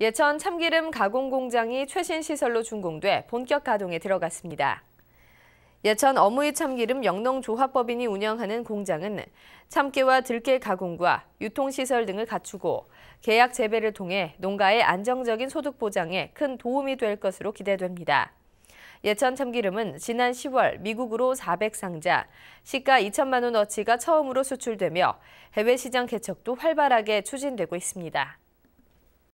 예천 참기름 가공 공장이 최신 시설로 준공돼 본격 가동에 들어갔습니다. 예천 어무이 참기름 영농조합법인이 운영하는 공장은 참깨와 들깨 가공과 유통시설 등을 갖추고 계약 재배를 통해 농가의 안정적인 소득 보장에 큰 도움이 될 것으로 기대됩니다. 예천 참기름은 지난 10월 미국으로 400상자, 시가 2천만 원어치가 처음으로 수출되며 해외 시장 개척도 활발하게 추진되고 있습니다.